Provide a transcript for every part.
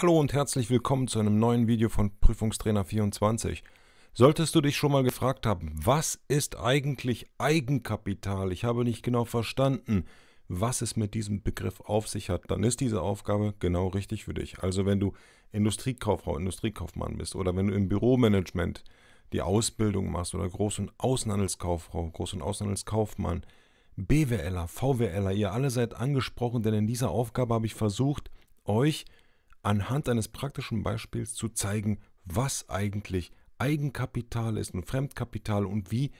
Hallo und herzlich willkommen zu einem neuen Video von Prüfungstrainer 24. Solltest du dich schon mal gefragt haben, was ist eigentlich Eigenkapital? Ich habe nicht genau verstanden, was es mit diesem Begriff auf sich hat, dann ist diese Aufgabe genau richtig für dich. Also wenn du Industriekauffrau, Industriekaufmann bist oder wenn du im Büromanagement die Ausbildung machst oder Groß- und Außenhandelskauffrau, Groß- und Außenhandelskaufmann, BWLer, VWLer, ihr alle seid angesprochen, denn in dieser Aufgabe habe ich versucht, euch anhand eines praktischen Beispiels zu zeigen, was eigentlich Eigenkapital ist und Fremdkapital und wie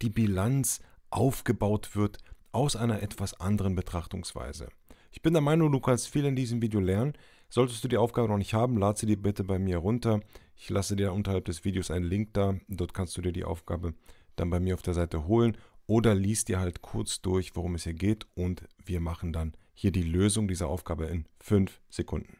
die Bilanz aufgebaut wird aus einer etwas anderen Betrachtungsweise. Ich bin der Meinung, du kannst viel in diesem Video lernen. Solltest du die Aufgabe noch nicht haben, lad sie dir bitte bei mir runter. Ich lasse dir unterhalb des Videos einen Link da. Dort kannst du dir die Aufgabe dann bei mir auf der Seite holen oder liest dir halt kurz durch, worum es hier geht und wir machen dann hier die Lösung dieser Aufgabe in 5 Sekunden.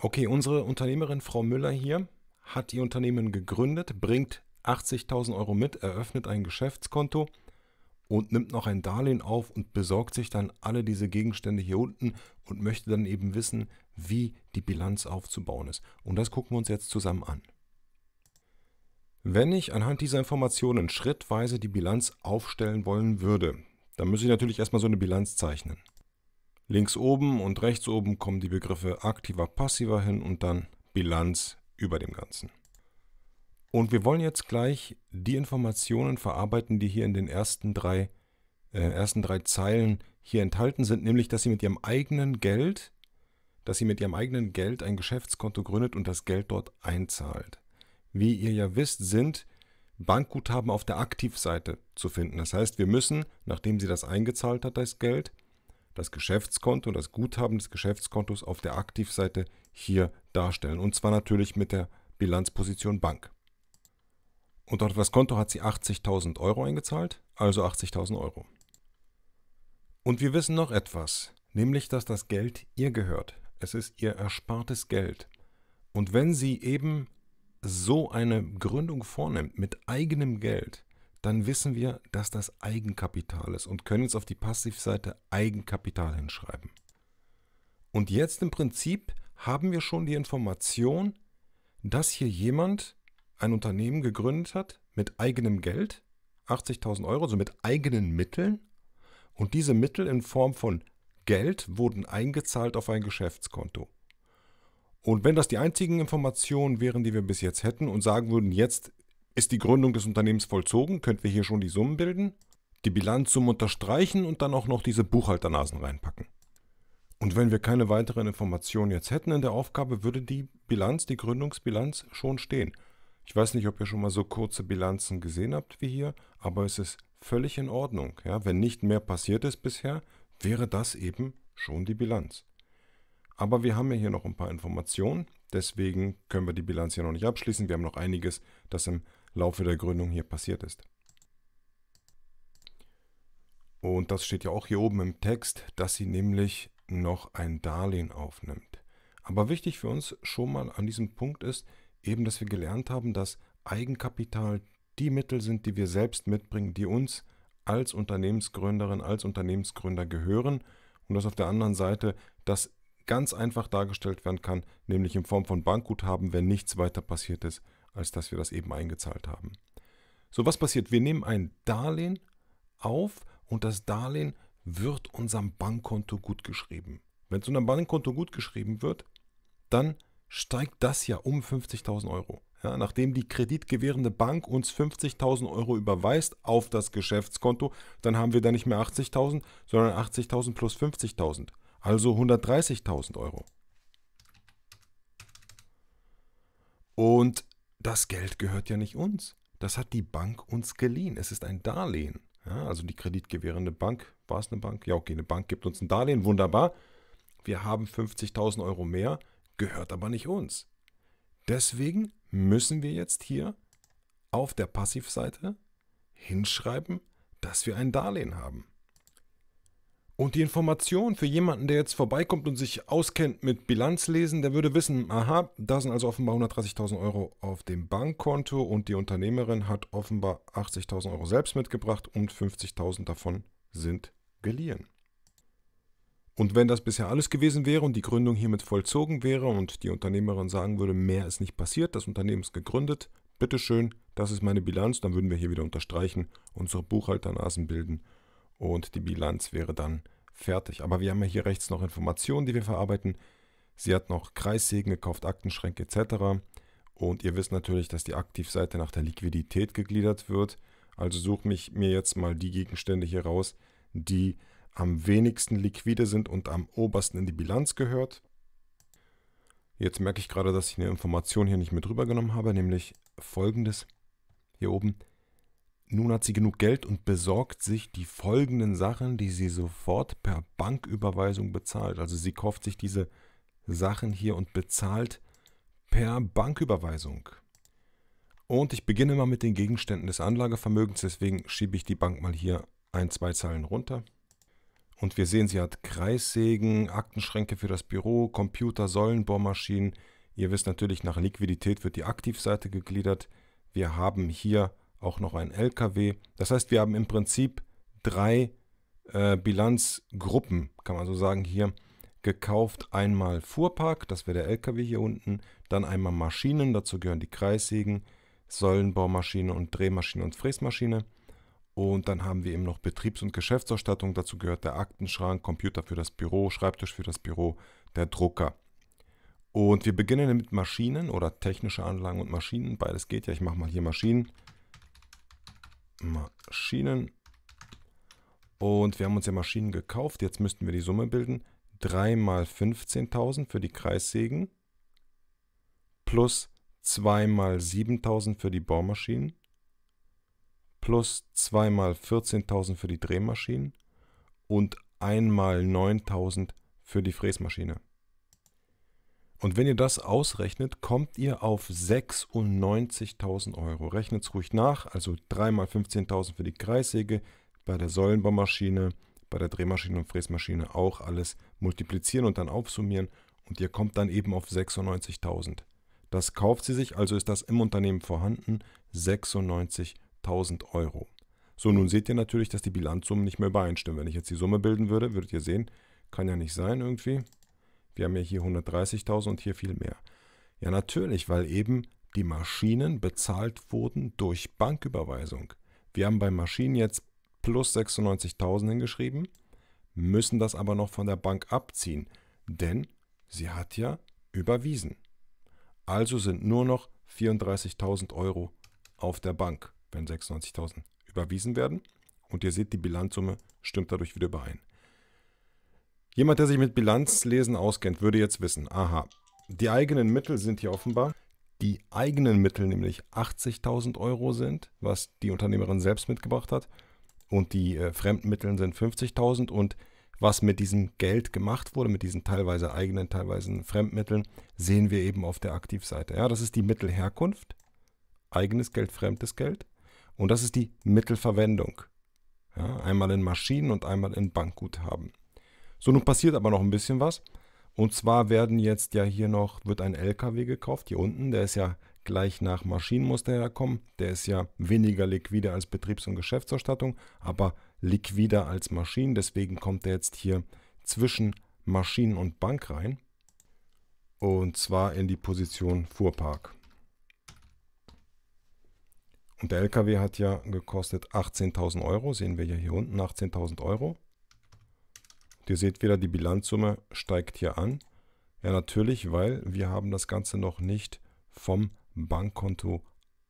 Okay, unsere Unternehmerin Frau Müller hier hat ihr Unternehmen gegründet, bringt 80.000 Euro mit, eröffnet ein Geschäftskonto und nimmt noch ein Darlehen auf und besorgt sich dann alle diese Gegenstände hier unten und möchte dann eben wissen, wie die Bilanz aufzubauen ist. Und das gucken wir uns jetzt zusammen an. Wenn ich anhand dieser Informationen schrittweise die Bilanz aufstellen wollen würde, dann müsste ich natürlich erstmal so eine Bilanz zeichnen. Links oben und rechts oben kommen die Begriffe aktiver, passiver hin und dann Bilanz über dem Ganzen. Und wir wollen jetzt gleich die Informationen verarbeiten, die hier in den ersten drei, äh, ersten drei Zeilen hier enthalten sind, nämlich dass Sie mit Ihrem eigenen Geld, dass Sie mit Ihrem eigenen Geld ein Geschäftskonto gründet und das Geld dort einzahlt. Wie ihr ja wisst, sind Bankguthaben auf der Aktivseite zu finden. Das heißt, wir müssen, nachdem sie das eingezahlt hat, das Geld, das Geschäftskonto, das Guthaben des Geschäftskontos auf der Aktivseite hier darstellen. Und zwar natürlich mit der Bilanzposition Bank. Und auf das Konto hat sie 80.000 Euro eingezahlt, also 80.000 Euro. Und wir wissen noch etwas, nämlich dass das Geld ihr gehört. Es ist ihr erspartes Geld. Und wenn sie eben so eine Gründung vornimmt mit eigenem Geld, dann wissen wir, dass das Eigenkapital ist und können es auf die Passivseite Eigenkapital hinschreiben. Und jetzt im Prinzip haben wir schon die Information, dass hier jemand ein Unternehmen gegründet hat mit eigenem Geld, 80.000 Euro, also mit eigenen Mitteln. Und diese Mittel in Form von Geld wurden eingezahlt auf ein Geschäftskonto. Und wenn das die einzigen Informationen wären, die wir bis jetzt hätten und sagen würden, jetzt ist die Gründung des Unternehmens vollzogen, könnten wir hier schon die Summen bilden, die Bilanzsummen unterstreichen und dann auch noch diese Buchhalternasen reinpacken. Und wenn wir keine weiteren Informationen jetzt hätten in der Aufgabe, würde die Bilanz, die Gründungsbilanz schon stehen. Ich weiß nicht, ob ihr schon mal so kurze Bilanzen gesehen habt wie hier, aber es ist völlig in Ordnung. Ja? Wenn nicht mehr passiert ist bisher, wäre das eben schon die Bilanz. Aber wir haben ja hier noch ein paar Informationen, deswegen können wir die Bilanz hier noch nicht abschließen. Wir haben noch einiges, das im Laufe der Gründung hier passiert ist. Und das steht ja auch hier oben im Text, dass sie nämlich noch ein Darlehen aufnimmt. Aber wichtig für uns schon mal an diesem Punkt ist eben, dass wir gelernt haben, dass Eigenkapital die Mittel sind, die wir selbst mitbringen, die uns als Unternehmensgründerin, als Unternehmensgründer gehören und dass auf der anderen Seite das ganz einfach dargestellt werden kann, nämlich in Form von Bankguthaben, wenn nichts weiter passiert ist als dass wir das eben eingezahlt haben. So, was passiert? Wir nehmen ein Darlehen auf und das Darlehen wird unserem Bankkonto gutgeschrieben. Wenn es unserem Bankkonto gutgeschrieben wird, dann steigt das ja um 50.000 Euro. Ja, nachdem die kreditgewährende Bank uns 50.000 Euro überweist auf das Geschäftskonto, dann haben wir da nicht mehr 80.000, sondern 80.000 plus 50.000, also 130.000 Euro. Und das Geld gehört ja nicht uns. Das hat die Bank uns geliehen. Es ist ein Darlehen. Ja, also die kreditgewährende Bank, war es eine Bank? Ja, okay, eine Bank gibt uns ein Darlehen, wunderbar. Wir haben 50.000 Euro mehr, gehört aber nicht uns. Deswegen müssen wir jetzt hier auf der Passivseite hinschreiben, dass wir ein Darlehen haben. Und die Information für jemanden, der jetzt vorbeikommt und sich auskennt mit Bilanzlesen, der würde wissen, aha, da sind also offenbar 130.000 Euro auf dem Bankkonto und die Unternehmerin hat offenbar 80.000 Euro selbst mitgebracht und 50.000 davon sind geliehen. Und wenn das bisher alles gewesen wäre und die Gründung hiermit vollzogen wäre und die Unternehmerin sagen würde, mehr ist nicht passiert, das Unternehmen ist gegründet, bitteschön, das ist meine Bilanz, dann würden wir hier wieder unterstreichen, unsere Buchhalternasen bilden und die Bilanz wäre dann fertig. Aber wir haben ja hier rechts noch Informationen, die wir verarbeiten. Sie hat noch Kreissägen gekauft, Aktenschränke etc. Und ihr wisst natürlich, dass die Aktivseite nach der Liquidität gegliedert wird. Also suche mich mir jetzt mal die Gegenstände hier raus, die am wenigsten liquide sind und am obersten in die Bilanz gehört. Jetzt merke ich gerade, dass ich eine Information hier nicht mit rübergenommen habe, nämlich folgendes hier oben. Nun hat sie genug Geld und besorgt sich die folgenden Sachen, die sie sofort per Banküberweisung bezahlt. Also sie kauft sich diese Sachen hier und bezahlt per Banküberweisung. Und ich beginne mal mit den Gegenständen des Anlagevermögens, deswegen schiebe ich die Bank mal hier ein, zwei Zeilen runter. Und wir sehen, sie hat Kreissägen, Aktenschränke für das Büro, Computer, Säulenbohrmaschinen. Ihr wisst natürlich, nach Liquidität wird die Aktivseite gegliedert. Wir haben hier auch noch ein LKW. Das heißt, wir haben im Prinzip drei äh, Bilanzgruppen, kann man so sagen, hier gekauft. Einmal Fuhrpark, das wäre der LKW hier unten, dann einmal Maschinen, dazu gehören die Kreissägen, Säulenbaumaschine und Drehmaschine und Fräsmaschine. Und dann haben wir eben noch Betriebs- und Geschäftsausstattung, dazu gehört der Aktenschrank, Computer für das Büro, Schreibtisch für das Büro, der Drucker. Und wir beginnen mit Maschinen oder technische Anlagen und Maschinen. Beides geht ja. Ich mache mal hier Maschinen. Maschinen. Und wir haben uns ja Maschinen gekauft. Jetzt müssten wir die Summe bilden. 3 mal 15.000 für die Kreissägen. Plus 2 mal 7.000 für die Bohrmaschinen. Plus 2 mal 14.000 für die Drehmaschinen. Und 1 einmal 9.000 für die Fräsmaschine. Und wenn ihr das ausrechnet, kommt ihr auf 96.000 Euro. Rechnet es ruhig nach, also 3 mal 15.000 für die Kreissäge, bei der Säulenbaumaschine, bei der Drehmaschine und Fräsmaschine auch alles multiplizieren und dann aufsummieren und ihr kommt dann eben auf 96.000. Das kauft sie sich, also ist das im Unternehmen vorhanden, 96.000 Euro. So, nun seht ihr natürlich, dass die Bilanzsummen nicht mehr übereinstimmen. Wenn ich jetzt die Summe bilden würde, würdet ihr sehen, kann ja nicht sein irgendwie. Wir haben ja hier 130.000 und hier viel mehr. Ja, natürlich, weil eben die Maschinen bezahlt wurden durch Banküberweisung. Wir haben bei Maschinen jetzt plus 96.000 hingeschrieben, müssen das aber noch von der Bank abziehen, denn sie hat ja überwiesen. Also sind nur noch 34.000 Euro auf der Bank, wenn 96.000 überwiesen werden. Und ihr seht, die Bilanzsumme stimmt dadurch wieder überein. Jemand, der sich mit Bilanzlesen auskennt, würde jetzt wissen, aha, die eigenen Mittel sind hier offenbar. Die eigenen Mittel nämlich 80.000 Euro sind, was die Unternehmerin selbst mitgebracht hat. Und die äh, fremden Mittel sind 50.000 und was mit diesem Geld gemacht wurde, mit diesen teilweise eigenen, teilweise Fremdmitteln, sehen wir eben auf der Aktivseite. Ja, das ist die Mittelherkunft, eigenes Geld, fremdes Geld. Und das ist die Mittelverwendung. Ja, einmal in Maschinen und einmal in Bankguthaben. So, nun passiert aber noch ein bisschen was. Und zwar werden jetzt ja hier noch, wird ein LKW gekauft, hier unten, der ist ja gleich nach Maschinenmuster herkommen. Der ist ja weniger liquide als Betriebs- und Geschäftsausstattung, aber liquider als Maschinen. Deswegen kommt der jetzt hier zwischen Maschinen und Bank rein. Und zwar in die Position Fuhrpark. Und der LKW hat ja gekostet 18.000 Euro, sehen wir ja hier unten 18.000 Euro. Und ihr seht wieder, die Bilanzsumme steigt hier an. Ja, natürlich, weil wir haben das Ganze noch nicht vom Bankkonto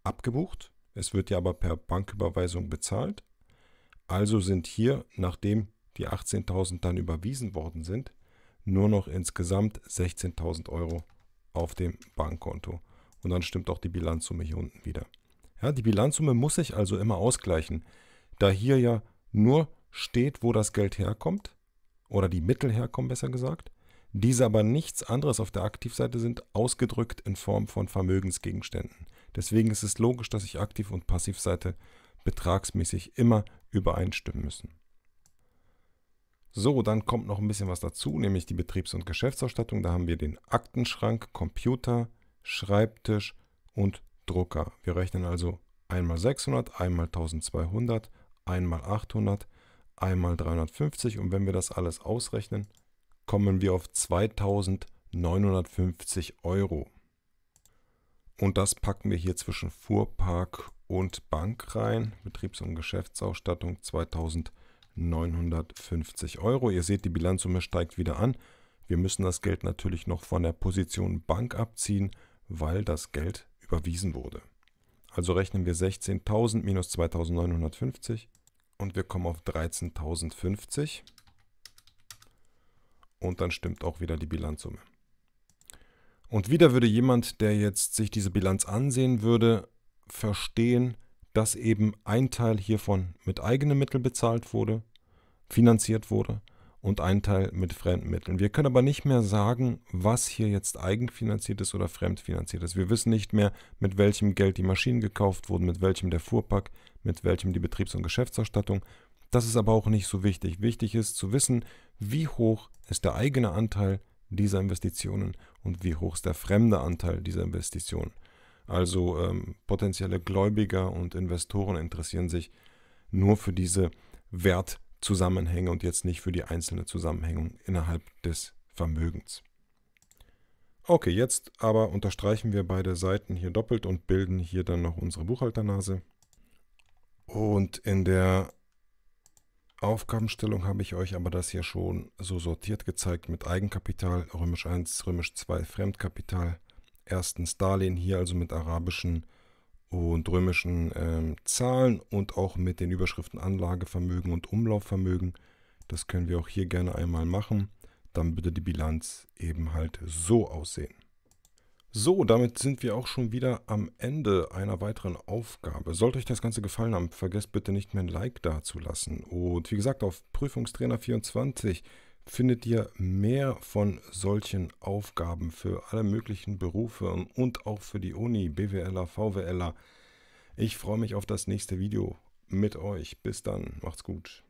abgebucht. Es wird ja aber per Banküberweisung bezahlt. Also sind hier, nachdem die 18.000 dann überwiesen worden sind, nur noch insgesamt 16.000 Euro auf dem Bankkonto. Und dann stimmt auch die Bilanzsumme hier unten wieder. Ja, die Bilanzsumme muss sich also immer ausgleichen, da hier ja nur steht, wo das Geld herkommt oder die Mittel herkommen, besser gesagt. Diese aber nichts anderes auf der Aktivseite sind, ausgedrückt in Form von Vermögensgegenständen. Deswegen ist es logisch, dass sich Aktiv- und Passivseite betragsmäßig immer übereinstimmen müssen. So, dann kommt noch ein bisschen was dazu, nämlich die Betriebs- und Geschäftsausstattung. Da haben wir den Aktenschrank, Computer, Schreibtisch und Drucker. Wir rechnen also einmal 600, einmal 1200, einmal 800, einmal 350 und wenn wir das alles ausrechnen, kommen wir auf 2950 Euro. Und das packen wir hier zwischen Fuhrpark und Bank rein. Betriebs- und Geschäftsausstattung 2950 Euro. Ihr seht, die Bilanzsumme steigt wieder an. Wir müssen das Geld natürlich noch von der Position Bank abziehen, weil das Geld überwiesen wurde. Also rechnen wir 16.000 minus 2950 und wir kommen auf 13.050 und dann stimmt auch wieder die Bilanzsumme. Und wieder würde jemand, der jetzt sich diese Bilanz ansehen würde, verstehen, dass eben ein Teil hiervon mit eigenen Mitteln bezahlt wurde, finanziert wurde und ein Teil mit Fremdmitteln. Wir können aber nicht mehr sagen, was hier jetzt eigenfinanziert ist oder fremdfinanziert ist. Wir wissen nicht mehr, mit welchem Geld die Maschinen gekauft wurden, mit welchem der Fuhrpark, mit welchem die Betriebs- und Geschäftsausstattung. Das ist aber auch nicht so wichtig. Wichtig ist zu wissen, wie hoch ist der eigene Anteil dieser Investitionen und wie hoch ist der fremde Anteil dieser Investitionen. Also ähm, potenzielle Gläubiger und Investoren interessieren sich nur für diese Wert- Zusammenhänge und jetzt nicht für die einzelne Zusammenhängung innerhalb des Vermögens. Okay, jetzt aber unterstreichen wir beide Seiten hier doppelt und bilden hier dann noch unsere Buchhalternase. Und in der Aufgabenstellung habe ich euch aber das hier schon so sortiert gezeigt mit Eigenkapital, römisch 1, römisch 2, Fremdkapital. Erstens Darlehen hier also mit arabischen und römischen ähm, Zahlen und auch mit den Überschriften Anlagevermögen und Umlaufvermögen. Das können wir auch hier gerne einmal machen. Dann würde die Bilanz eben halt so aussehen. So, damit sind wir auch schon wieder am Ende einer weiteren Aufgabe. Sollte euch das Ganze gefallen haben, vergesst bitte nicht mehr ein Like dazulassen. Und wie gesagt, auf Prüfungstrainer 24 findet ihr mehr von solchen Aufgaben für alle möglichen Berufe und auch für die Uni, BWLer, VWLer. Ich freue mich auf das nächste Video mit euch. Bis dann, macht's gut.